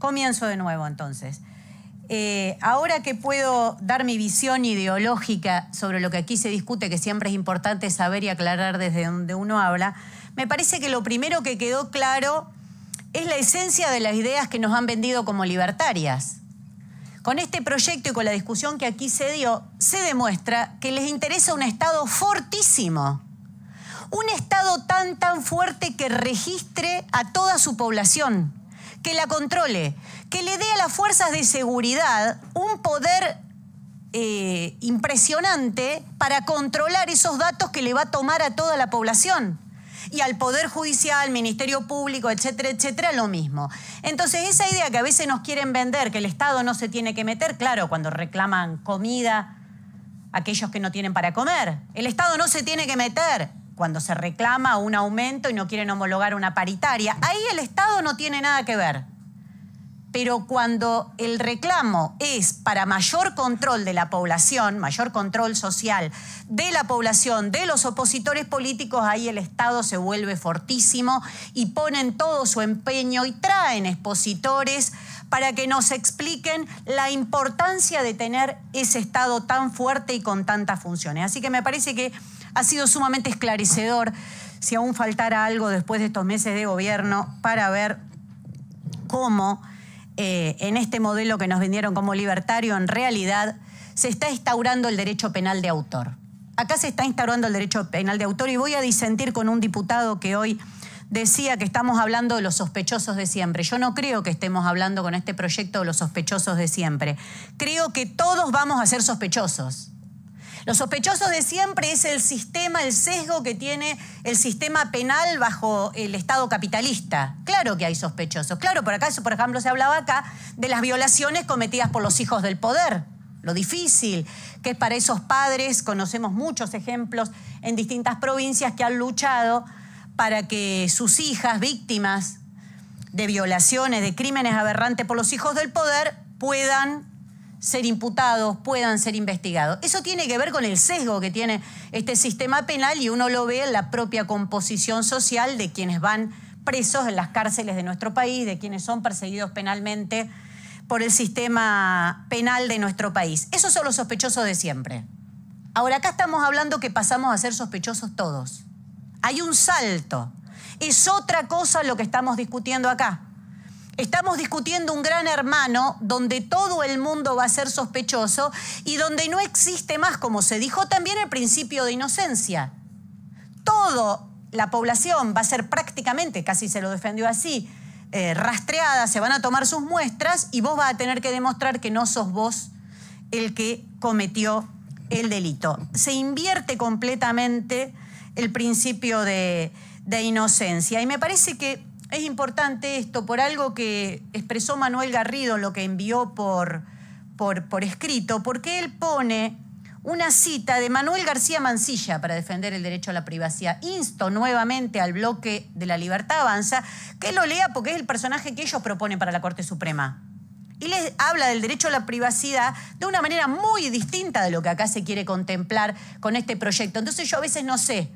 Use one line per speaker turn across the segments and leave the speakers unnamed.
Comienzo de nuevo entonces. Eh, ahora que puedo dar mi visión ideológica sobre lo que aquí se discute, que siempre es importante saber y aclarar desde donde uno habla, me parece que lo primero que quedó claro es la esencia de las ideas que nos han vendido como libertarias. Con este proyecto y con la discusión que aquí se dio, se demuestra que les interesa un Estado fortísimo. Un Estado tan, tan fuerte que registre a toda su población que la controle, que le dé a las fuerzas de seguridad un poder eh, impresionante para controlar esos datos que le va a tomar a toda la población. Y al Poder Judicial, Ministerio Público, etcétera, etcétera, lo mismo. Entonces, esa idea que a veces nos quieren vender, que el Estado no se tiene que meter, claro, cuando reclaman comida, aquellos que no tienen para comer. El Estado no se tiene que meter cuando se reclama un aumento y no quieren homologar una paritaria. Ahí el Estado no tiene nada que ver. Pero cuando el reclamo es para mayor control de la población, mayor control social de la población, de los opositores políticos, ahí el Estado se vuelve fortísimo y ponen todo su empeño y traen expositores para que nos expliquen la importancia de tener ese Estado tan fuerte y con tantas funciones. Así que me parece que ha sido sumamente esclarecedor, si aún faltara algo después de estos meses de gobierno, para ver cómo eh, en este modelo que nos vendieron como libertario, en realidad se está instaurando el derecho penal de autor. Acá se está instaurando el derecho penal de autor y voy a disentir con un diputado que hoy decía que estamos hablando de los sospechosos de siempre. Yo no creo que estemos hablando con este proyecto de los sospechosos de siempre. Creo que todos vamos a ser sospechosos. Los sospechosos de siempre es el sistema, el sesgo que tiene el sistema penal bajo el Estado capitalista. Claro que hay sospechosos. Claro, por acá, por ejemplo, se hablaba acá de las violaciones cometidas por los hijos del poder. Lo difícil que es para esos padres, conocemos muchos ejemplos en distintas provincias que han luchado para que sus hijas víctimas de violaciones, de crímenes aberrantes por los hijos del poder, puedan ser imputados, puedan ser investigados. Eso tiene que ver con el sesgo que tiene este sistema penal y uno lo ve en la propia composición social de quienes van presos en las cárceles de nuestro país, de quienes son perseguidos penalmente por el sistema penal de nuestro país. Esos son los sospechosos de siempre. Ahora acá estamos hablando que pasamos a ser sospechosos todos. Hay un salto. Es otra cosa lo que estamos discutiendo acá. Estamos discutiendo un gran hermano donde todo el mundo va a ser sospechoso y donde no existe más, como se dijo también, el principio de inocencia. Todo la población va a ser prácticamente, casi se lo defendió así, eh, rastreada, se van a tomar sus muestras y vos vas a tener que demostrar que no sos vos el que cometió el delito. Se invierte completamente el principio de inocencia y me parece que es importante esto por algo que expresó Manuel Garrido en lo que envió por, por, por escrito, porque él pone una cita de Manuel García Mancilla para defender el derecho a la privacidad. Insto nuevamente al bloque de la libertad avanza que lo lea porque es el personaje que ellos proponen para la Corte Suprema. Y les habla del derecho a la privacidad de una manera muy distinta de lo que acá se quiere contemplar con este proyecto. Entonces yo a veces no sé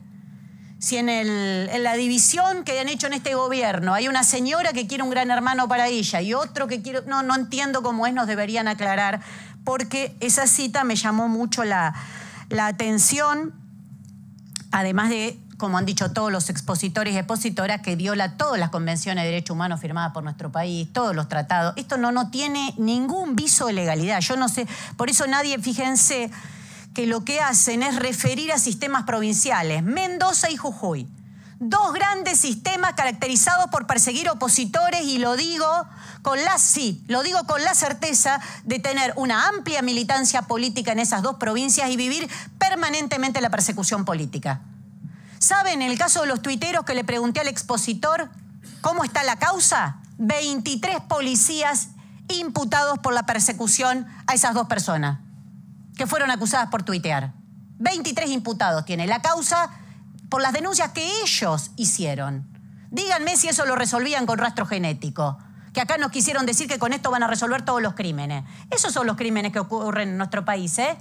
si en, el, la división que han hecho en este gobierno hay una señora que quiere un gran hermano para ella y otro que quiere... No, no entiendo cómo es, nos deberían aclarar, porque esa cita me llamó mucho la, la atención, además de, como han dicho todos los expositores y expositoras, que viola todas las convenciones de derechos humanos firmadas por nuestro país, todos los tratados. Esto no, no tiene ningún viso de legalidad. Yo no sé, por eso nadie, fíjense que lo que hacen es referir a sistemas provinciales, Mendoza y Jujuy. Dos grandes sistemas caracterizados por perseguir opositores y lo digo con la sí, lo digo con la certeza de tener una amplia militancia política en esas dos provincias y vivir permanentemente la persecución política. ¿Saben el caso de los tuiteros que le pregunté al expositor cómo está la causa? 23 policías imputados por la persecución a esas dos personas que fueron acusadas por tuitear. 23 imputados tiene la causa por las denuncias que ellos hicieron. Díganme si eso lo resolvían con rastro genético. Que acá nos quisieron decir que con esto van a resolver todos los crímenes. Esos son los crímenes que ocurren en nuestro país, ¿eh?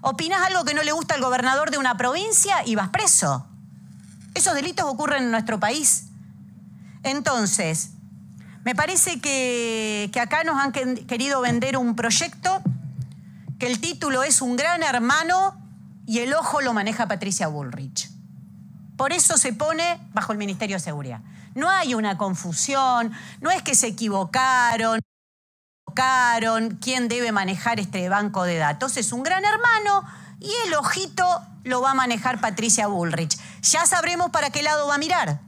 Opinás algo que no le gusta al gobernador de una provincia y vas preso. Esos delitos ocurren en nuestro país. Entonces, me parece que, que acá nos han querido vender un proyecto que el título es Un gran hermano y el ojo lo maneja Patricia Bullrich. Por eso se pone bajo el Ministerio de Seguridad. No hay una confusión, no es que se equivocaron, equivocaron quién debe manejar este banco de datos. Es un gran hermano y el ojito lo va a manejar Patricia Bullrich. Ya sabremos para qué lado va a mirar.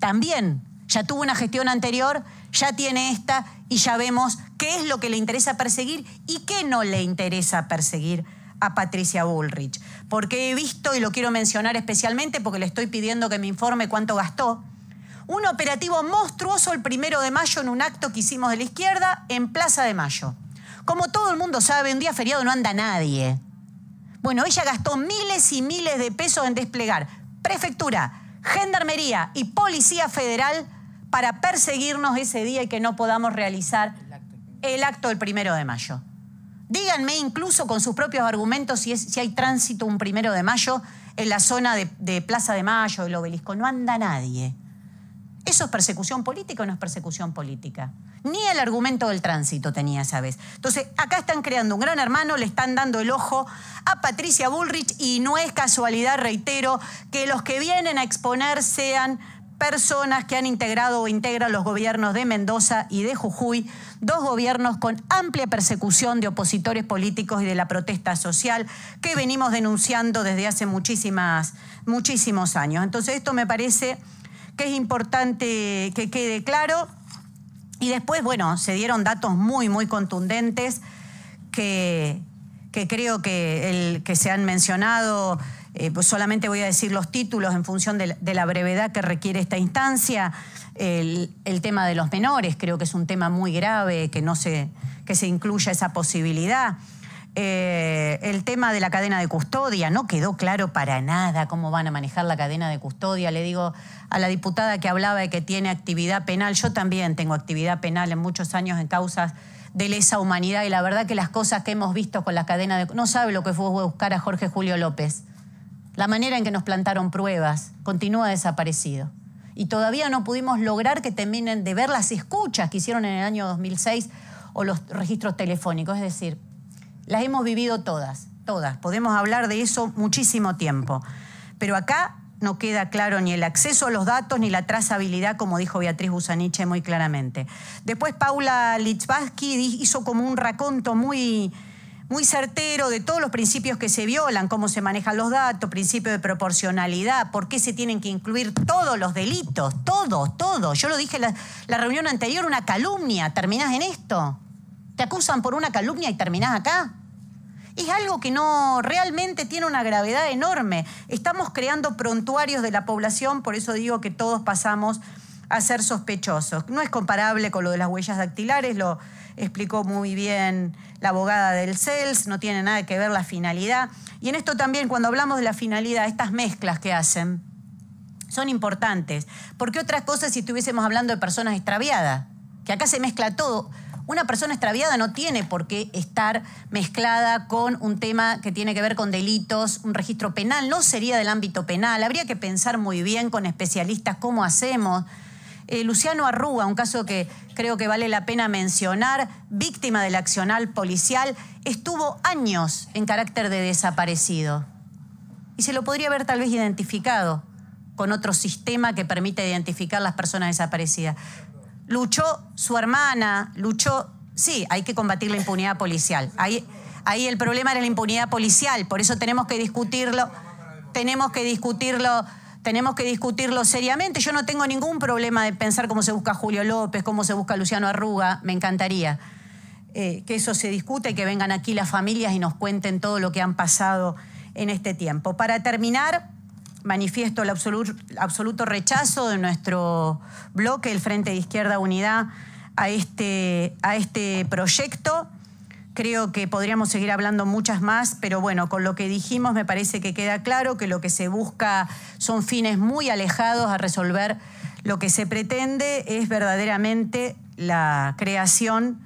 También, ya tuvo una gestión anterior, ya tiene esta y ya vemos qué es lo que le interesa perseguir y qué no le interesa perseguir a Patricia Bullrich. Porque he visto, y lo quiero mencionar especialmente porque le estoy pidiendo que me informe cuánto gastó, un operativo monstruoso el primero de mayo en un acto que hicimos de la izquierda en Plaza de Mayo. Como todo el mundo sabe, un día feriado no anda nadie. Bueno, ella gastó miles y miles de pesos en desplegar prefectura, gendarmería y policía federal para perseguirnos ese día y que no podamos realizar el acto del primero de mayo. Díganme incluso con sus propios argumentos si, si hay tránsito un primero de mayo en la zona de, Plaza de Mayo, el obelisco. No anda nadie. ¿Eso es persecución política o no es persecución política? Ni el argumento del tránsito tenía esa vez. Entonces, acá están creando un gran hermano, le están dando el ojo a Patricia Bullrich y no es casualidad, reitero, que los que vienen a exponer sean personas que han integrado o integran los gobiernos de Mendoza y de Jujuy, dos gobiernos con amplia persecución de opositores políticos y de la protesta social que venimos denunciando desde hace muchísimas, muchísimos años. Entonces esto me parece que es importante que quede claro. Y después, bueno, se dieron datos muy, muy contundentes que, que creo que, el, que se han mencionado eh, pues solamente voy a decir los títulos en función de la, brevedad que requiere esta instancia. El, tema de los menores, creo que es un tema muy grave que no se, que se incluya esa posibilidad. Eh, el tema de la cadena de custodia, no quedó claro para nada cómo van a manejar la cadena de custodia. Le digo a la diputada que hablaba de que tiene actividad penal, yo también tengo actividad penal en muchos años en causas de lesa humanidad y la verdad que las cosas que hemos visto con la cadena de... No sabe lo que fue buscar a Jorge Julio López. La manera en que nos plantaron pruebas continúa desaparecido. Y todavía no pudimos lograr que terminen de ver las escuchas que hicieron en el año 2006 o los registros telefónicos. Es decir, las hemos vivido todas, todas. Podemos hablar de eso muchísimo tiempo. Pero acá no queda claro ni el acceso a los datos ni la trazabilidad, como dijo Beatriz Busaniche muy claramente. Después Paula Litzbaski hizo como un raconto muy muy certero de todos los principios que se violan, cómo se manejan los datos, principio de proporcionalidad, por qué se tienen que incluir todos los delitos, todos, todos. Yo lo dije en la, reunión anterior, una calumnia, terminás en esto. Te acusan por una calumnia y terminás acá. Es algo que no realmente tiene una gravedad enorme. Estamos creando prontuarios de la población, por eso digo que todos pasamos a ser sospechosos. No es comparable con lo de las huellas dactilares, lo explicó muy bien la abogada del CELS, no tiene nada que ver la finalidad. Y en esto también, cuando hablamos de la finalidad, estas mezclas que hacen son importantes. Porque otras cosas si estuviésemos hablando de personas extraviadas, que acá se mezcla todo. Una persona extraviada no tiene por qué estar mezclada con un tema que tiene que ver con delitos, un registro penal, no sería del ámbito penal. Habría que pensar muy bien con especialistas cómo hacemos eh, Luciano Arruga, un caso que creo que vale la pena mencionar, víctima del accional policial, estuvo años en carácter de desaparecido. Y se lo podría haber tal vez identificado con otro sistema que permite identificar las personas desaparecidas. Luchó su hermana, luchó... Sí, hay que combatir la impunidad policial. Ahí, ahí el problema era la impunidad policial, por eso tenemos que discutirlo. Tenemos que discutirlo tenemos que discutirlo seriamente. Yo no tengo ningún problema de pensar cómo se busca Julio López, cómo se busca Luciano Arruga, me encantaría. Eh, que eso se discute, que vengan aquí las familias y nos cuenten todo lo que han pasado en este tiempo. Para terminar, manifiesto el absoluto, absoluto rechazo de nuestro bloque, el Frente de Izquierda Unidad, a este, a este proyecto. Creo que podríamos seguir hablando muchas más, pero bueno, con lo que dijimos me parece que queda claro que lo que se busca son fines muy alejados a resolver. Lo que se pretende es verdaderamente la creación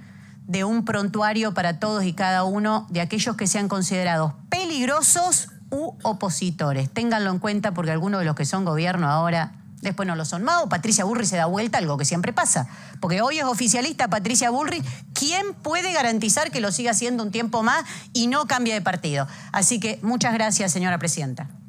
de un prontuario para todos y cada uno de aquellos que sean considerados peligrosos u opositores. Ténganlo en cuenta porque algunos de los que son gobierno ahora después no lo son más, Patricia Bullrich se da vuelta, algo que siempre pasa. Porque hoy es oficialista Patricia Bullrich, ¿quién puede garantizar que lo siga siendo un tiempo más y no cambie de partido? Así que muchas gracias, señora presidenta.